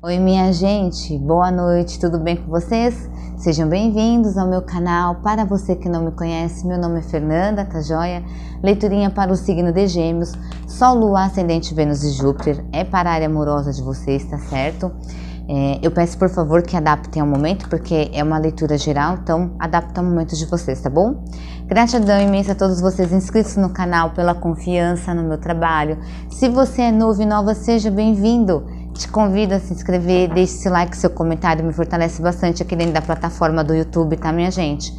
Oi, minha gente, boa noite, tudo bem com vocês? Sejam bem-vindos ao meu canal. Para você que não me conhece, meu nome é Fernanda Tajoia. Leiturinha para o signo de Gêmeos, Sol, Lua, Ascendente, Vênus e Júpiter é para a área amorosa de vocês, tá certo? É, eu peço por favor que adaptem ao momento, porque é uma leitura geral, então adapta ao momento de vocês, tá bom? Gratidão imensa a todos vocês inscritos no canal pela confiança no meu trabalho. Se você é novo e nova, seja bem-vindo. Te convido a se inscrever, deixe seu like, seu comentário, me fortalece bastante aqui dentro da plataforma do YouTube, tá, minha gente?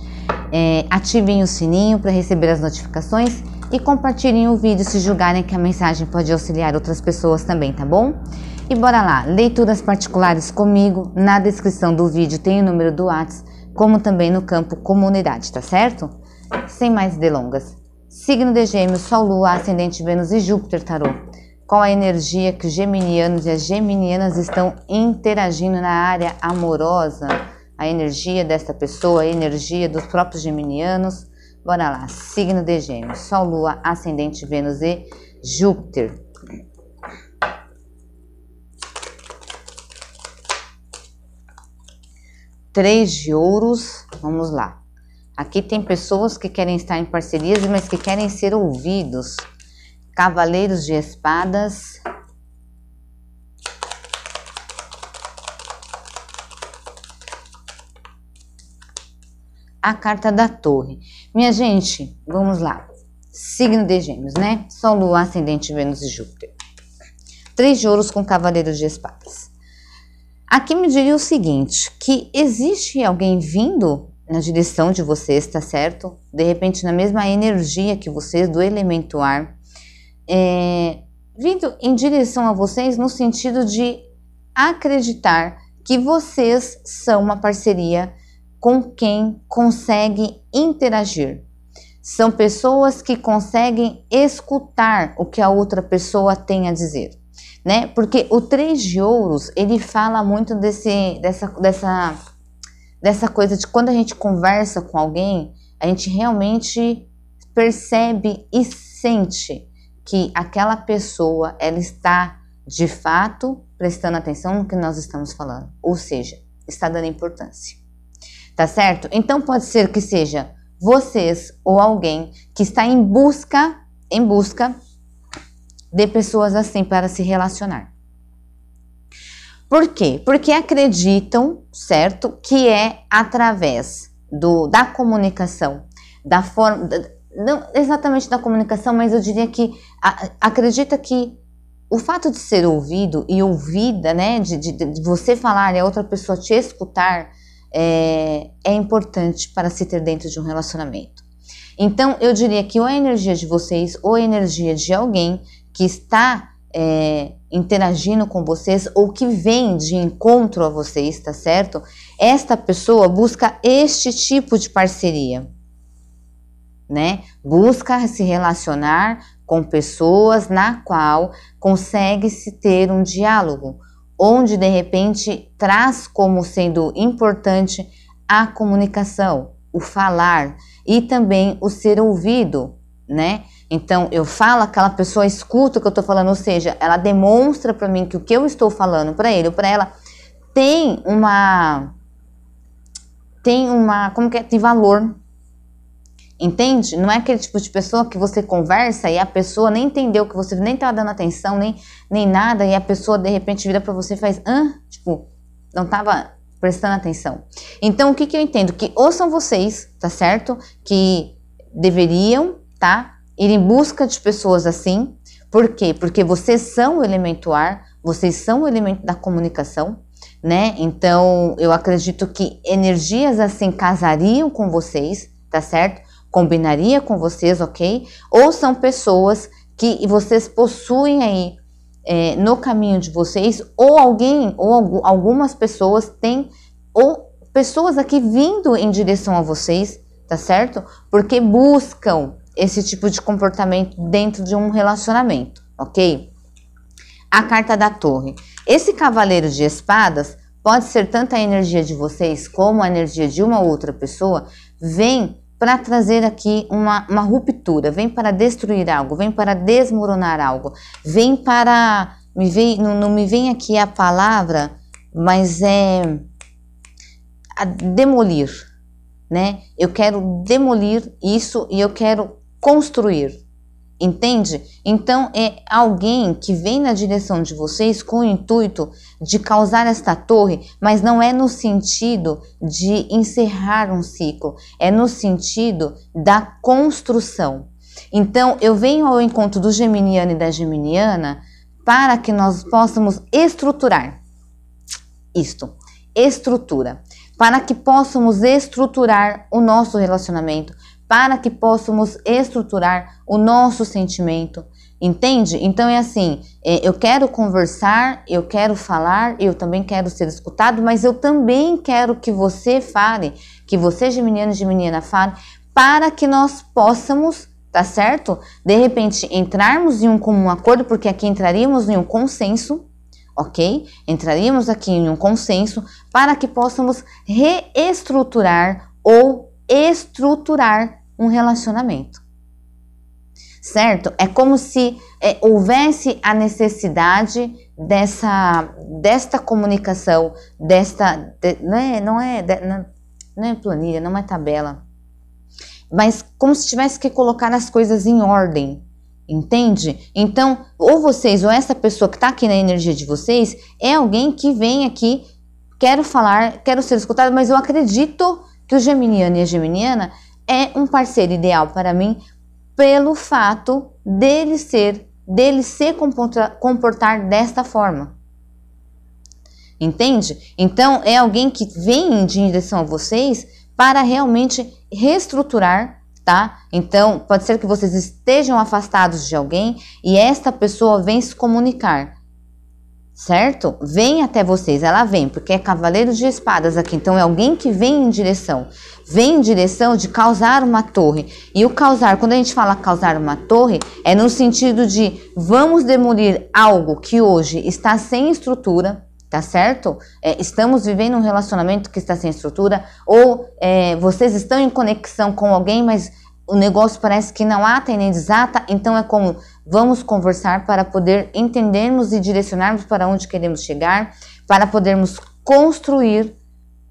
É, ativem o sininho para receber as notificações e compartilhem o vídeo se julgarem que a mensagem pode auxiliar outras pessoas também, tá bom? E bora lá, leituras particulares comigo, na descrição do vídeo tem o número do Whats, como também no campo comunidade, tá certo? Sem mais delongas. Signo de gêmeos, Sol, Lua, Ascendente, Vênus e Júpiter, Tarô qual a energia que os geminianos e as geminianas estão interagindo na área amorosa, a energia desta pessoa, a energia dos próprios geminianos. Bora lá, signo de gêmeos, Sol, Lua, Ascendente, Vênus e Júpiter. Três de ouros, vamos lá. Aqui tem pessoas que querem estar em parcerias, mas que querem ser ouvidos Cavaleiros de Espadas. A carta da Torre. Minha gente, vamos lá. Signo de Gêmeos, né? Sol, Lua, Ascendente, Vênus e Júpiter. Três ouros com Cavaleiros de Espadas. Aqui me diria o seguinte: que existe alguém vindo na direção de vocês, tá certo? De repente, na mesma energia que vocês do elemento ar, é, vindo em direção a vocês no sentido de acreditar que vocês são uma parceria com quem consegue interagir. São pessoas que conseguem escutar o que a outra pessoa tem a dizer, né? Porque o três de ouros, ele fala muito desse, dessa, dessa, dessa coisa de quando a gente conversa com alguém, a gente realmente percebe e sente que aquela pessoa ela está de fato prestando atenção no que nós estamos falando, ou seja, está dando importância. Tá certo? Então pode ser que seja vocês ou alguém que está em busca em busca de pessoas assim para se relacionar. Por quê? Porque acreditam, certo, que é através do, da comunicação, da forma, não exatamente da comunicação, mas eu diria que a, acredita que o fato de ser ouvido e ouvida, né, de, de, de você falar e a outra pessoa te escutar, é, é importante para se ter dentro de um relacionamento. Então, eu diria que ou a energia de vocês ou a energia de alguém que está é, interagindo com vocês ou que vem de encontro a vocês, tá certo? Esta pessoa busca este tipo de parceria né? Busca se relacionar com pessoas na qual consegue-se ter um diálogo, onde de repente traz como sendo importante a comunicação, o falar e também o ser ouvido, né? Então eu falo, aquela pessoa escuta o que eu estou falando, ou seja, ela demonstra para mim que o que eu estou falando para ele ou para ela tem uma tem uma como que é, tem valor, Entende? Não é aquele tipo de pessoa que você conversa e a pessoa nem entendeu que você nem estava dando atenção, nem, nem nada, e a pessoa de repente vira para você e faz, hã? Tipo, não tava prestando atenção. Então, o que que eu entendo? Que ou são vocês, tá certo? Que deveriam, tá? Ir em busca de pessoas assim. Por quê? Porque vocês são o elemento ar, vocês são o elemento da comunicação, né? Então, eu acredito que energias assim casariam com vocês, tá certo? combinaria com vocês, ok? Ou são pessoas que vocês possuem aí é, no caminho de vocês, ou alguém, ou algumas pessoas têm, ou pessoas aqui vindo em direção a vocês, tá certo? Porque buscam esse tipo de comportamento dentro de um relacionamento, ok? A carta da torre. Esse cavaleiro de espadas pode ser tanto a energia de vocês como a energia de uma outra pessoa, vem para trazer aqui uma, uma ruptura, vem para destruir algo, vem para desmoronar algo, vem para. Me vem, não, não me vem aqui a palavra, mas é. A demolir, né? Eu quero demolir isso e eu quero construir. Entende? Então é alguém que vem na direção de vocês com o intuito de causar esta torre, mas não é no sentido de encerrar um ciclo, é no sentido da construção. Então eu venho ao encontro do geminiano e da geminiana para que nós possamos estruturar isto, estrutura, para que possamos estruturar o nosso relacionamento, para que possamos estruturar o nosso sentimento. Entende? Então é assim: é, eu quero conversar, eu quero falar, eu também quero ser escutado, mas eu também quero que você fale, que você, geminiano e geminiana, fale, para que nós possamos, tá certo? De repente entrarmos em um comum acordo, porque aqui entraríamos em um consenso, ok? Entraríamos aqui em um consenso para que possamos reestruturar ou estruturar um relacionamento. Certo? É como se é, houvesse a necessidade dessa desta comunicação, desta de, não é não é de, não é planilha, não é tabela, mas como se tivesse que colocar as coisas em ordem, entende? Então, ou vocês ou essa pessoa que está aqui na energia de vocês é alguém que vem aqui, quero falar, quero ser escutado, mas eu acredito que o geminiano e a geminiana é um parceiro ideal para mim pelo fato dele ser, dele se comportar, desta forma. Entende? Então é alguém que vem em direção a vocês para realmente reestruturar, tá? Então pode ser que vocês estejam afastados de alguém e esta pessoa vem se comunicar certo? Vem até vocês, ela vem, porque é cavaleiro de espadas aqui, então é alguém que vem em direção, vem em direção de causar uma torre. E o causar, quando a gente fala causar uma torre, é no sentido de vamos demolir algo que hoje está sem estrutura, tá certo? É, estamos vivendo um relacionamento que está sem estrutura, ou é, vocês estão em conexão com alguém, mas o negócio parece que não ata e nem desata, então é como Vamos conversar para poder entendermos e direcionarmos para onde queremos chegar, para podermos construir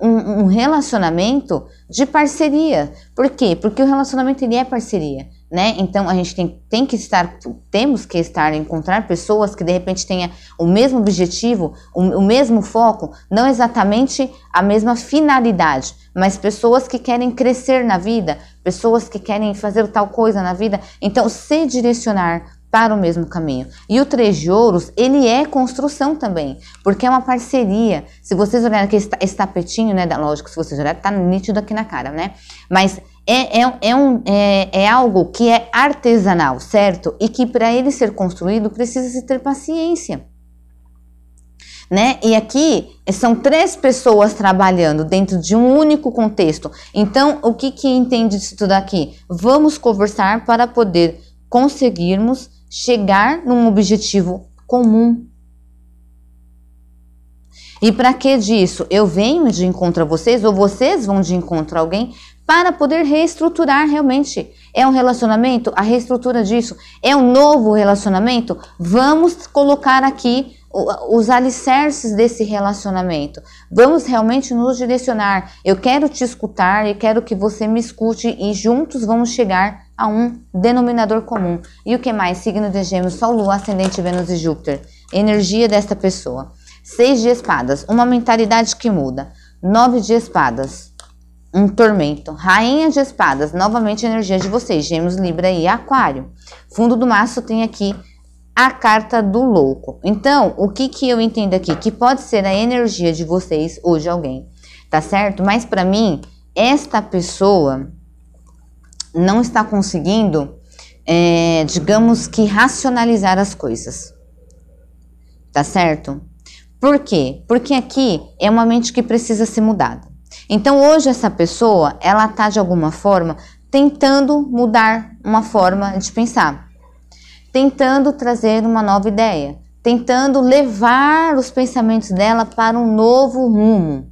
um, um, relacionamento de parceria. Por quê? Porque o relacionamento ele é parceria, né? Então a gente tem, tem que estar, temos que estar, encontrar pessoas que de repente tenham o mesmo objetivo, o, o mesmo foco, não exatamente a mesma finalidade, mas pessoas que querem crescer na vida, pessoas que querem fazer tal coisa na vida. Então se direcionar para tá o mesmo caminho. E o Três de Ouros, ele é construção também, porque é uma parceria. Se vocês olharem aqui, esse, esse tapetinho, né, da, lógico, se vocês olharem, tá nítido aqui na cara, né? Mas é, é, é, um, é, é algo que é artesanal, certo? E que para ele ser construído, precisa se ter paciência. Né? E aqui é, são três pessoas trabalhando dentro de um único contexto. Então, o que que entende disso tudo aqui? Vamos conversar para poder conseguirmos chegar num objetivo comum. E para que disso? Eu venho de encontro a vocês ou vocês vão de encontro a alguém para poder reestruturar realmente. É um relacionamento? A reestrutura disso. É um novo relacionamento? Vamos colocar aqui os alicerces desse relacionamento. Vamos realmente nos direcionar. Eu quero te escutar e quero que você me escute e juntos vamos chegar a um denominador comum. E o que mais? Signo de gêmeos, Sol, Lua, Ascendente, Vênus e Júpiter. Energia desta pessoa. Seis de espadas, uma mentalidade que muda. Nove de espadas, um tormento. Rainha de espadas, novamente energia de vocês, gêmeos, Libra e Aquário. Fundo do maço tem aqui a carta do louco. Então, o que, que eu entendo aqui? Que pode ser a energia de vocês ou de alguém, tá certo? Mas para mim, esta pessoa não está conseguindo, é, digamos que, racionalizar as coisas. Tá certo? Por quê? Porque aqui é uma mente que precisa ser mudada. Então hoje essa pessoa, ela está de alguma forma tentando mudar uma forma de pensar, tentando trazer uma nova ideia, tentando levar os pensamentos dela para um novo rumo.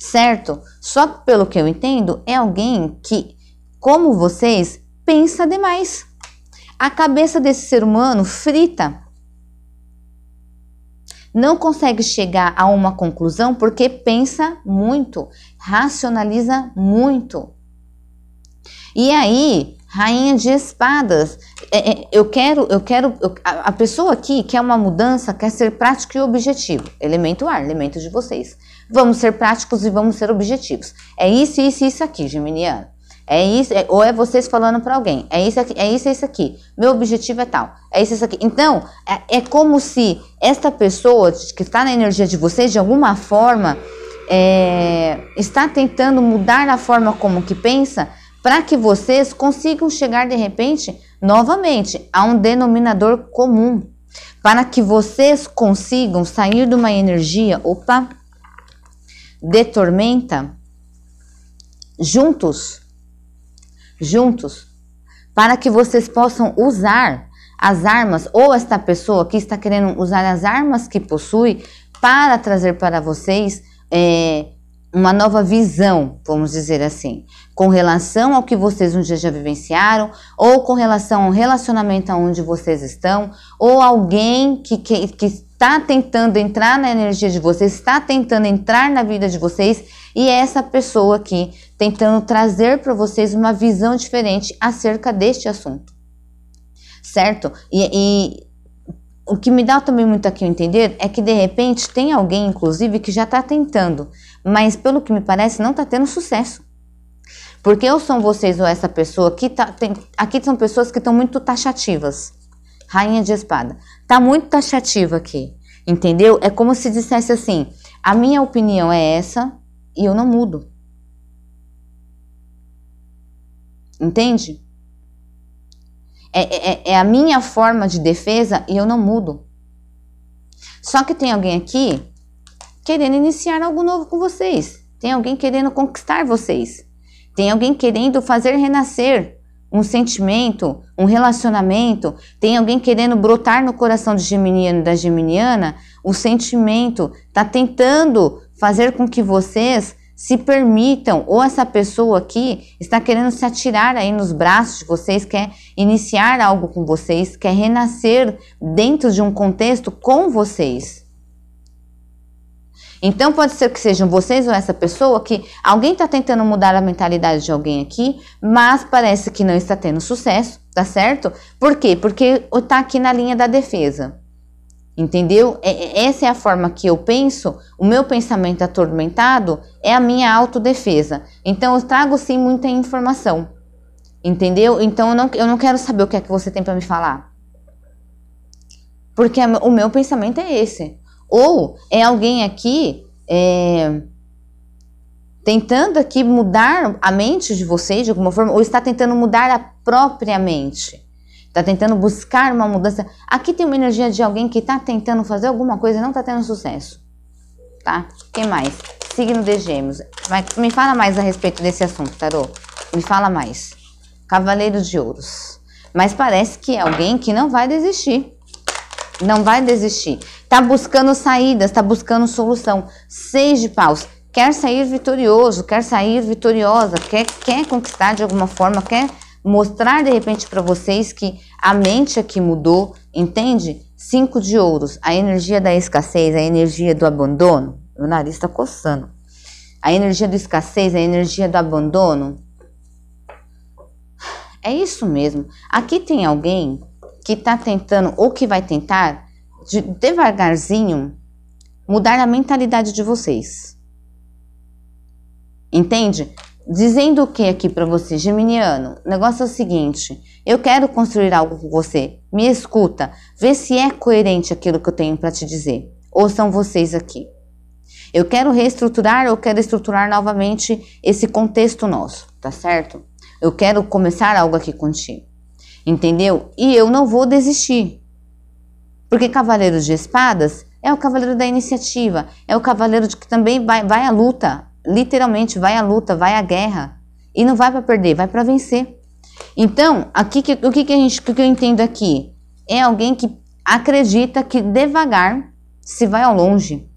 Certo? Só pelo que eu entendo, é alguém que como vocês, pensa demais. A cabeça desse ser humano frita. Não consegue chegar a uma conclusão porque pensa muito, racionaliza muito. E aí, rainha de espadas, é, é, eu quero, eu quero, a pessoa aqui quer uma mudança, quer ser prático e objetivo. Elemento ar, elemento de vocês. Vamos ser práticos e vamos ser objetivos. É isso, isso, isso aqui, Geminiano. É isso, é, ou é vocês falando para alguém. É isso aqui, é isso, é isso aqui. Meu objetivo é tal. É isso, é isso aqui. Então, é, é como se esta pessoa que está na energia de vocês, de alguma forma, é, está tentando mudar a forma como que pensa para que vocês consigam chegar de repente novamente a um denominador comum. Para que vocês consigam sair de uma energia, opa, de tormenta, juntos juntos, para que vocês possam usar as armas, ou esta pessoa que está querendo usar as armas que possui para trazer para vocês é, uma nova visão, vamos dizer assim, com relação ao que vocês um dia já vivenciaram, ou com relação ao relacionamento aonde vocês estão, ou alguém que, que, que está tentando entrar na energia de vocês, está tentando entrar na vida de vocês e é essa pessoa aqui tentando trazer para vocês uma visão diferente acerca deste assunto. Certo? E, e o que me dá também muito aqui a entender é que de repente tem alguém, inclusive, que já está tentando, mas pelo que me parece não está tendo sucesso. Porque ou são vocês ou essa pessoa que tá, tem, aqui são pessoas que estão muito taxativas. Rainha de espada. Tá muito taxativa aqui. Entendeu? É como se dissesse assim: a minha opinião é essa, e eu não mudo. Entende? É, é, é, é a minha forma de defesa e eu não mudo. Só que tem alguém aqui querendo iniciar algo novo com vocês. Tem alguém querendo conquistar vocês. Tem alguém querendo fazer renascer um sentimento, um relacionamento. Tem alguém querendo brotar no coração do geminiano e da geminiana o sentimento. Tá tentando fazer com que vocês se permitam, ou essa pessoa aqui está querendo se atirar aí nos braços de vocês, quer iniciar algo com vocês, quer renascer dentro de um contexto com vocês. Então pode ser que sejam vocês ou essa pessoa que alguém está tentando mudar a mentalidade de alguém aqui, mas parece que não está tendo sucesso, tá certo? Por quê? Porque está aqui na linha da defesa. Entendeu? É, é, essa é a forma que eu penso, o meu pensamento atormentado é a minha autodefesa. Então eu trago sim muita informação. Entendeu? Então eu não, eu não quero saber o que é que você tem para me falar. Porque o meu pensamento é esse. Ou é alguém aqui é, tentando aqui mudar a mente de vocês de alguma forma, ou está tentando mudar a própria mente está tentando buscar uma mudança. Aqui tem uma energia de alguém que está tentando fazer alguma coisa e não está tendo sucesso. Tá? Quem mais? Signo de Gêmeos. Mas me fala mais a respeito desse assunto, Tarô. Me fala mais. Cavaleiro de Ouros. Mas parece que é alguém que não vai desistir. Não vai desistir. Tá buscando saídas, tá buscando solução. Seis de paus quer sair vitorioso, quer sair vitoriosa, quer, quer conquistar de alguma forma, quer mostrar de repente para vocês que a mente aqui é mudou, entende? Cinco de ouros, a energia da escassez, a energia do abandono. Meu nariz está coçando. A energia da escassez, a energia do abandono. É isso mesmo. Aqui tem alguém que está tentando ou que vai tentar de, devagarzinho mudar a mentalidade de vocês. Entende? Dizendo o que aqui para você, Geminiano? O negócio é o seguinte: eu quero construir algo com você. Me escuta, vê se é coerente aquilo que eu tenho para te dizer. Ou são vocês aqui. Eu quero reestruturar, ou quero estruturar novamente esse contexto nosso, tá certo? Eu quero começar algo aqui contigo. Entendeu? E eu não vou desistir. Porque Cavaleiro de Espadas é o cavaleiro da iniciativa, é o cavaleiro de que também vai, vai à luta, literalmente vai à luta, vai à guerra e não vai para perder, vai para vencer. Então, aqui que, o que, que a gente, que eu entendo aqui é alguém que acredita que devagar se vai ao longe.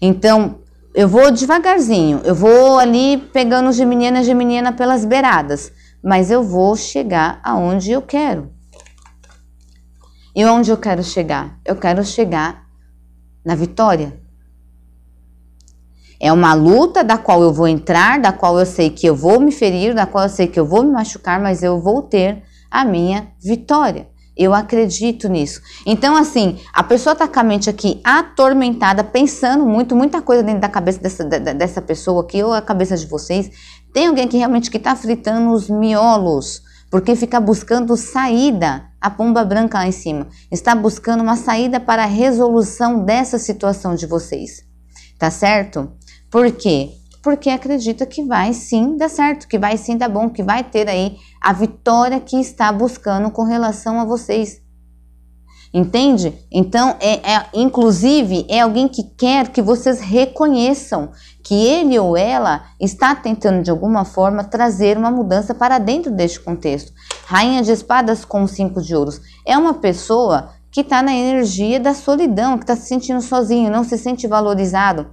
Então, eu vou devagarzinho, eu vou ali pegando os meninos e geminiana pelas beiradas, mas eu vou chegar aonde eu quero. E onde eu quero chegar? Eu quero chegar na vitória, é uma luta da qual eu vou entrar, da qual eu sei que eu vou me ferir, da qual eu sei que eu vou me machucar, mas eu vou ter a minha vitória. Eu acredito nisso. Então, assim, a pessoa tá com a mente aqui atormentada, pensando muito, muita coisa dentro da cabeça dessa, dessa pessoa aqui, ou a cabeça de vocês. Tem alguém que realmente que tá fritando os miolos, porque fica buscando saída. A pomba branca lá em cima está buscando uma saída para a resolução dessa situação de vocês. Tá certo? Por quê? Porque acredita que vai sim dar certo, que vai sim dar bom, que vai ter aí a vitória que está buscando com relação a vocês. Entende? Então, é, é, inclusive, é alguém que quer que vocês reconheçam que ele ou ela está tentando, de alguma forma, trazer uma mudança para dentro deste contexto. Rainha de espadas com cinco de ouros é uma pessoa que está na energia da solidão, que está se sentindo sozinho, não se sente valorizado.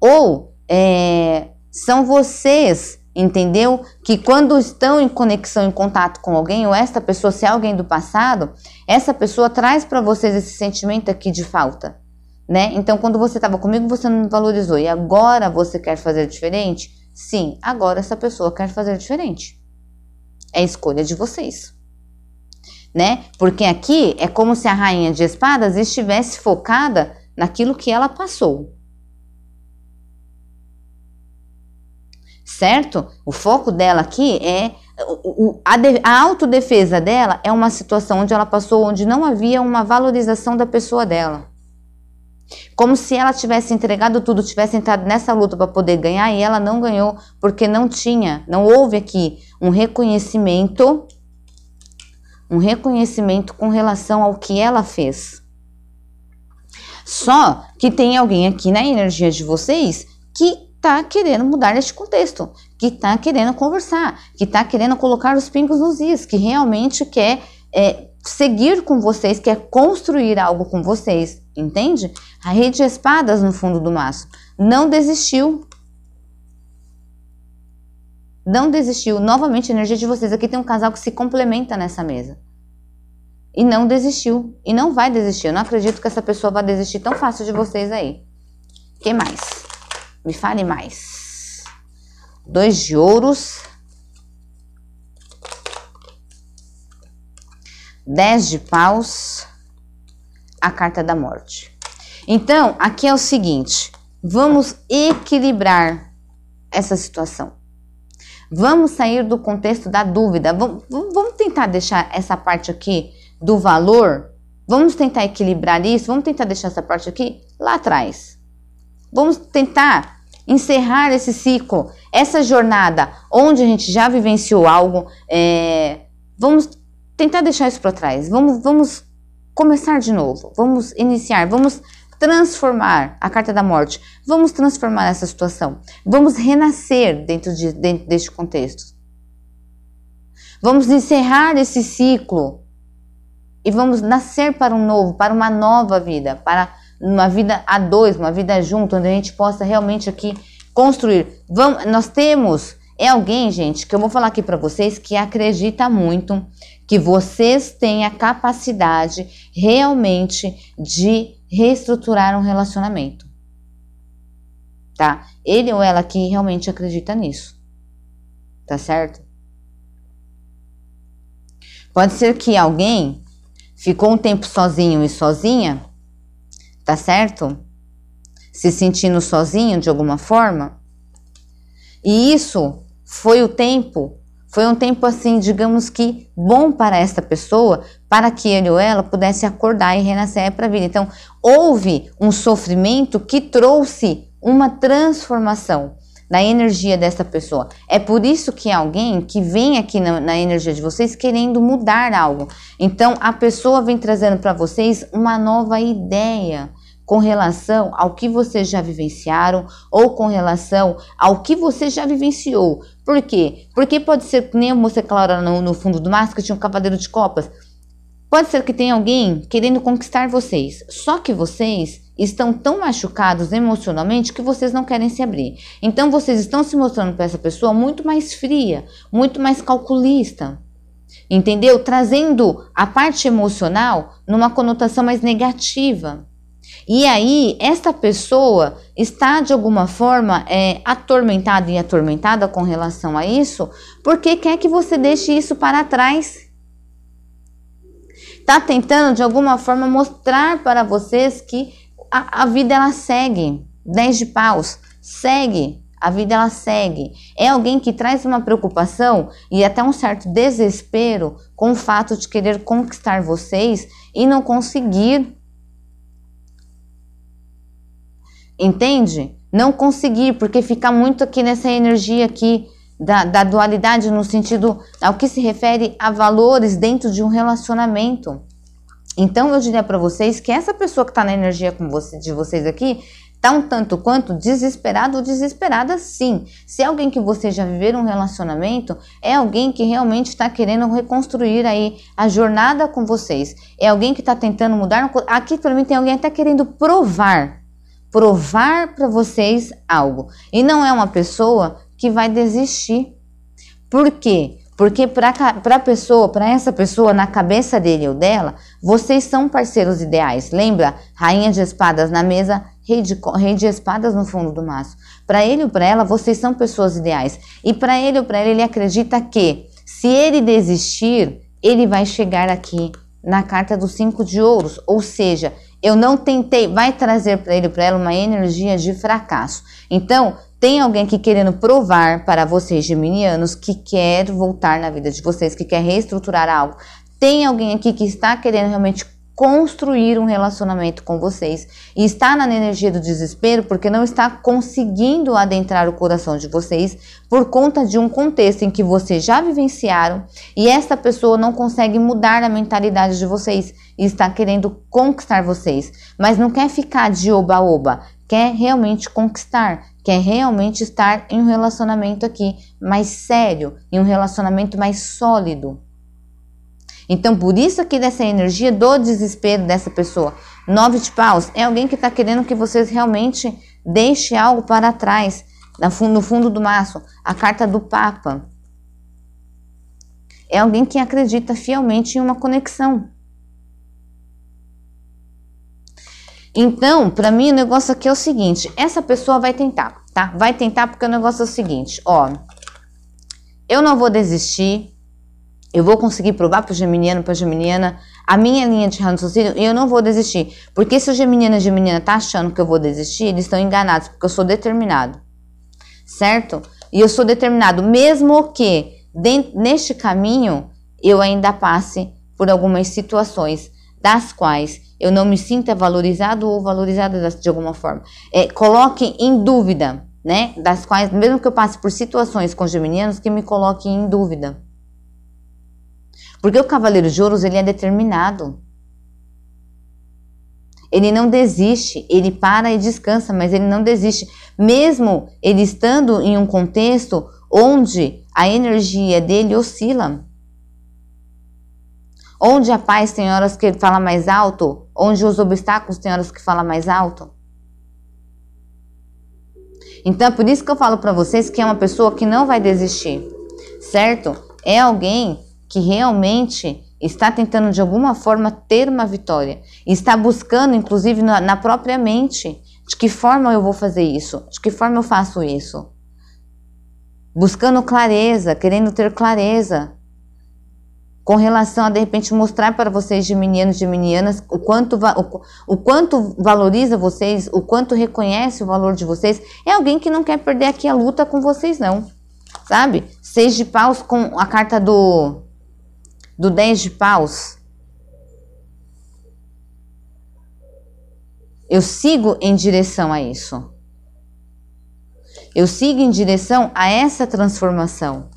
Ou é, são vocês, entendeu? Que quando estão em conexão, em contato com alguém, ou esta pessoa, se é alguém do passado, essa pessoa traz para vocês esse sentimento aqui de falta. Né? Então, quando você estava comigo, você não me valorizou e agora você quer fazer diferente? Sim, agora essa pessoa quer fazer diferente. É escolha de vocês. Né? Porque aqui é como se a rainha de espadas estivesse focada naquilo que ela passou. certo? O foco dela aqui é a, autodefesa dela é uma situação onde ela passou onde não havia uma valorização da pessoa dela. Como se ela tivesse entregado tudo, tivesse entrado nessa luta para poder ganhar e ela não ganhou porque não tinha, não houve aqui um reconhecimento, um reconhecimento com relação ao que ela fez. Só que tem alguém aqui na energia de vocês que está querendo mudar este contexto, que está querendo conversar, que está querendo colocar os pingos nos is, que realmente quer é, seguir com vocês, quer construir algo com vocês, entende? A rede de espadas no fundo do maço não desistiu. Não desistiu. Novamente, a energia de vocês. Aqui tem um casal que se complementa nessa mesa. E não desistiu. E não vai desistir. Eu não acredito que essa pessoa vá desistir tão fácil de vocês aí. O que mais? Me fale mais. Dois de ouros. Dez de paus. A carta da morte. Então, aqui é o seguinte. Vamos equilibrar essa situação. Vamos sair do contexto da dúvida. Vamos, vamos tentar deixar essa parte aqui do valor. Vamos tentar equilibrar isso. Vamos tentar deixar essa parte aqui lá atrás. Vamos tentar encerrar esse ciclo, essa jornada onde a gente já vivenciou algo. É, vamos tentar deixar isso para trás. Vamos, vamos começar de novo. Vamos iniciar. Vamos transformar a carta da morte. Vamos transformar essa situação. Vamos renascer dentro, de, dentro deste contexto. Vamos encerrar esse ciclo e vamos nascer para um novo, para uma nova vida, para uma vida a dois, uma vida junto, onde a gente possa realmente aqui construir. Vamos, nós temos é alguém, gente, que eu vou falar aqui para vocês que acredita muito que vocês têm a capacidade realmente de reestruturar um relacionamento. Tá? Ele ou ela que realmente acredita nisso. Tá certo? Pode ser que alguém ficou um tempo sozinho e sozinha tá certo? Se sentindo sozinho de alguma forma. E isso foi o tempo, foi um tempo assim, digamos que bom para esta pessoa, para que ele ou ela pudesse acordar e renascer para a vida. Então, houve um sofrimento que trouxe uma transformação da energia dessa pessoa. É por isso que é alguém que vem aqui na, na energia de vocês querendo mudar algo. Então a pessoa vem trazendo para vocês uma nova ideia com relação ao que vocês já vivenciaram ou com relação ao que você já vivenciou. Por quê? Porque pode ser que nem a moça Clara no, no fundo do mar que tinha um cavaleiro de copas. Pode ser que tenha alguém querendo conquistar vocês, só que vocês estão tão machucados emocionalmente que vocês não querem se abrir. Então vocês estão se mostrando para essa pessoa muito mais fria, muito mais calculista. Entendeu? Trazendo a parte emocional numa conotação mais negativa. E aí, esta pessoa está de alguma forma é, atormentada e atormentada com relação a isso, porque quer que você deixe isso para trás. Está tentando de alguma forma mostrar para vocês que a, a vida ela segue. Dez de paus, segue. A vida ela segue. É alguém que traz uma preocupação e até um certo desespero com o fato de querer conquistar vocês e não conseguir. Entende? Não conseguir, porque fica muito aqui nessa energia aqui da, da dualidade no sentido ao que se refere a valores dentro de um relacionamento. Então eu diria para vocês que essa pessoa que está na energia com você, de vocês aqui tá um tanto quanto desesperado ou desesperada sim. Se é alguém que você já viver um relacionamento, é alguém que realmente está querendo reconstruir aí a jornada com vocês. É alguém que está tentando mudar. Aqui para mim tem alguém até querendo provar, provar para vocês algo. E não é uma pessoa que vai desistir. Por quê? Porque para pessoa, para essa pessoa, na cabeça dele ou dela, vocês são parceiros ideais. Lembra? Rainha de espadas na mesa, rei de, rei de espadas no fundo do maço. Para ele ou para ela, vocês são pessoas ideais. E para ele ou para ela, ele acredita que se ele desistir, ele vai chegar aqui na carta dos cinco de ouros, ou seja, eu não tentei, vai trazer para ele, para ela uma energia de fracasso. Então, tem alguém aqui querendo provar para vocês, geminianos, que quer voltar na vida de vocês, que quer reestruturar algo. Tem alguém aqui que está querendo realmente construir um relacionamento com vocês e está na energia do desespero porque não está conseguindo adentrar o coração de vocês por conta de um contexto em que vocês já vivenciaram e essa pessoa não consegue mudar a mentalidade de vocês e está querendo conquistar vocês, mas não quer ficar de oba-oba, quer realmente conquistar, quer realmente estar em um relacionamento aqui mais sério, em um relacionamento mais sólido. Então, por isso aqui dessa energia do desespero dessa pessoa. Nove de paus é alguém que está querendo que vocês realmente deixem algo para trás, no fundo do maço. A carta do Papa. É alguém que acredita fielmente em uma conexão. Então, para mim, o negócio aqui é o seguinte: essa pessoa vai tentar, tá? Vai tentar porque o negócio é o seguinte: ó, eu não vou desistir, eu vou conseguir provar para o geminiano, para a geminiana, a minha linha de raciocínio e eu não vou desistir. Porque se o geminiano e a geminiana tá achando que eu vou desistir, eles estão enganados, porque eu sou determinado. Certo? E eu sou determinado, mesmo que dentro, neste caminho eu ainda passe por algumas situações das quais eu não me sinta valorizado ou valorizada de alguma forma. É, coloque em dúvida, né? Das quais, mesmo que eu passe por situações com geminianos que me coloquem em dúvida. Porque o cavaleiro de ouros, ele é determinado. Ele não desiste, ele para e descansa, mas ele não desiste. Mesmo ele estando em um contexto onde a energia dele oscila. Onde a paz tem horas que ele fala mais alto, onde os obstáculos tem horas que fala mais alto. Então é por isso que eu falo para vocês que é uma pessoa que não vai desistir, certo? É alguém que realmente está tentando de alguma forma ter uma vitória, está buscando, inclusive na, na própria mente, de que forma eu vou fazer isso, de que forma eu faço isso, buscando clareza, querendo ter clareza com relação a de repente mostrar para vocês de meninas o quanto, o, o quanto valoriza vocês, o quanto reconhece o valor de vocês, é alguém que não quer perder aqui a luta com vocês não, sabe? Seis de paus com a carta do do 10 de paus, eu sigo em direção a isso. Eu sigo em direção a essa transformação.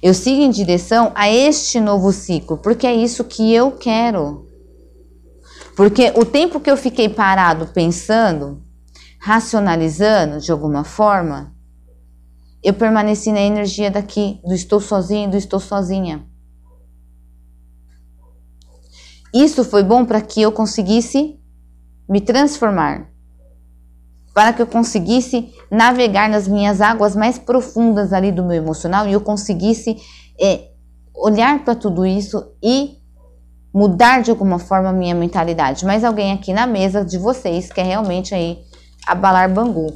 Eu sigo em direção a este novo ciclo, porque é isso que eu quero. Porque o tempo que eu fiquei parado pensando, racionalizando de alguma forma, eu permaneci na energia daqui, do estou sozinho, do estou sozinha. Isso foi bom para que eu conseguisse me transformar, para que eu conseguisse navegar nas minhas águas mais profundas ali do meu emocional e eu conseguisse é, olhar para tudo isso e mudar de alguma forma a minha mentalidade. Mas alguém aqui na mesa de vocês quer realmente aí abalar Bangu,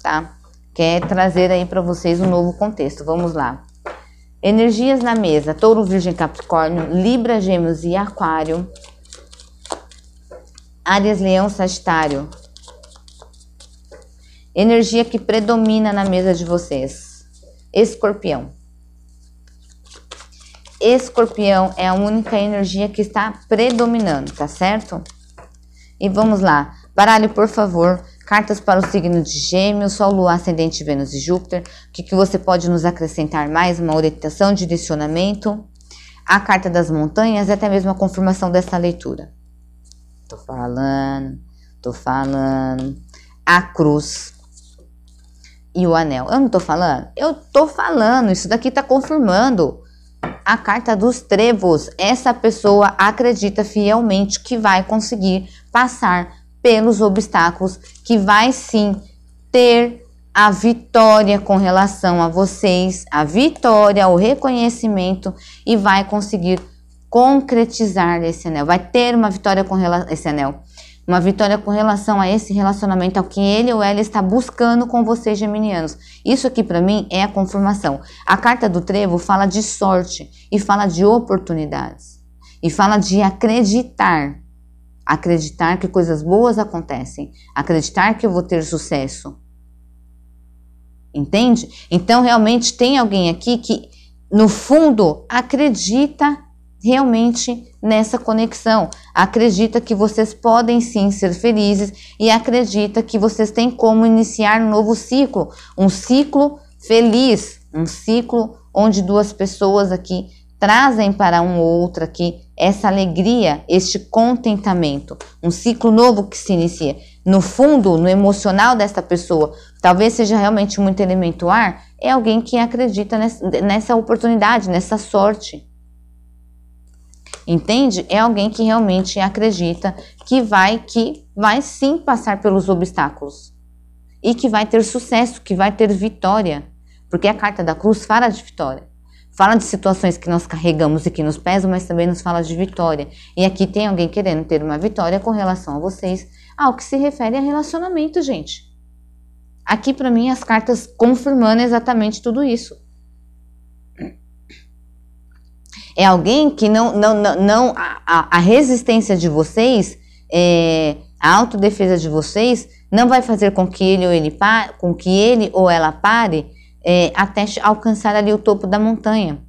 tá? Quer trazer aí para vocês um novo contexto. Vamos lá. Energias na mesa: Touro, Virgem, Capricórnio, Libra, Gêmeos e Aquário. Áries, Leão, Sagitário. Energia que predomina na mesa de vocês. Escorpião. Escorpião é a única energia que está predominando, tá certo? E vamos lá. Baralho, por favor, Cartas para o signo de Gêmeos, Sol, Lua, Ascendente, Vênus e Júpiter. O que, que você pode nos acrescentar mais? Uma orientação, direcionamento. A carta das montanhas até mesmo a confirmação dessa leitura. Tô falando, tô falando. A cruz e o anel. Eu não tô falando? Eu tô falando. Isso daqui tá confirmando. A carta dos trevos. Essa pessoa acredita fielmente que vai conseguir passar pelos obstáculos, que vai sim ter a vitória com relação a vocês, a vitória, o reconhecimento e vai conseguir concretizar esse anel. Vai ter uma vitória com relação esse anel. Uma vitória com relação a esse relacionamento, ao que ele ou ela está buscando com vocês, geminianos. Isso aqui para mim é a confirmação. A carta do trevo fala de sorte e fala de oportunidades. E fala de acreditar acreditar que coisas boas acontecem, acreditar que eu vou ter sucesso. Entende? Então realmente tem alguém aqui que no fundo acredita realmente nessa conexão, acredita que vocês podem sim ser felizes e acredita que vocês têm como iniciar um novo ciclo, um ciclo feliz, um ciclo onde duas pessoas aqui trazem para um outro aqui essa alegria, este contentamento, um ciclo novo que se inicia. No fundo, no emocional desta pessoa, talvez seja realmente muito elemento ar, é alguém que acredita nessa, nessa oportunidade, nessa sorte. Entende? É alguém que realmente acredita que vai que vai sim passar pelos obstáculos e que vai ter sucesso, que vai ter vitória, porque a carta da cruz fala de vitória. Fala de situações que nós carregamos e que nos pesam, mas também nos fala de vitória. E aqui tem alguém querendo ter uma vitória com relação a vocês, ao que se refere a relacionamento, gente. Aqui para mim as cartas confirmando exatamente tudo isso. É alguém que não, não, não, não a, a resistência de vocês, é, a autodefesa de vocês, não vai fazer com que ele ou ele com que ele ou ela pare é, até alcançar ali o topo da montanha.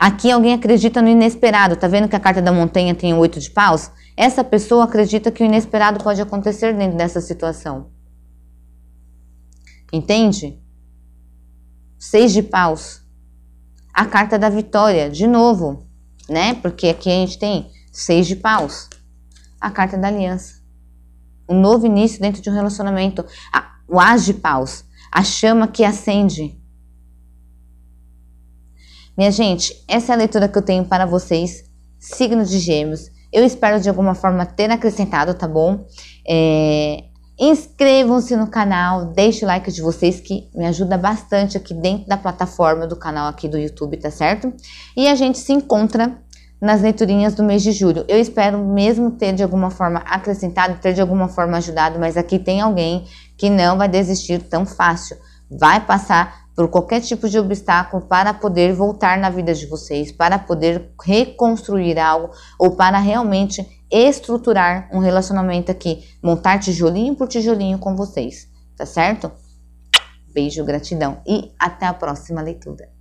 Aqui alguém acredita no inesperado. Tá vendo que a carta da montanha tem oito de paus? Essa pessoa acredita que o inesperado pode acontecer dentro dessa situação. Entende? Seis de paus. A carta da vitória, de novo, né? Porque aqui a gente tem seis de paus. A carta da aliança. Um novo início dentro de um relacionamento. A o as de paus, a chama que acende. Minha gente, essa é a leitura que eu tenho para vocês, signo de gêmeos. Eu espero de alguma forma ter acrescentado, tá bom? É... Inscrevam-se no canal, deixe o like de vocês que me ajuda bastante aqui dentro da plataforma do canal aqui do YouTube, tá certo? E a gente se encontra nas leiturinhas do mês de julho. Eu espero mesmo ter de alguma forma acrescentado, ter de alguma forma ajudado, mas aqui tem alguém que não vai desistir tão fácil, vai passar por qualquer tipo de obstáculo para poder voltar na vida de vocês, para poder reconstruir algo ou para realmente estruturar um relacionamento aqui, montar tijolinho por tijolinho com vocês, tá certo? Beijo, gratidão e até a próxima leitura.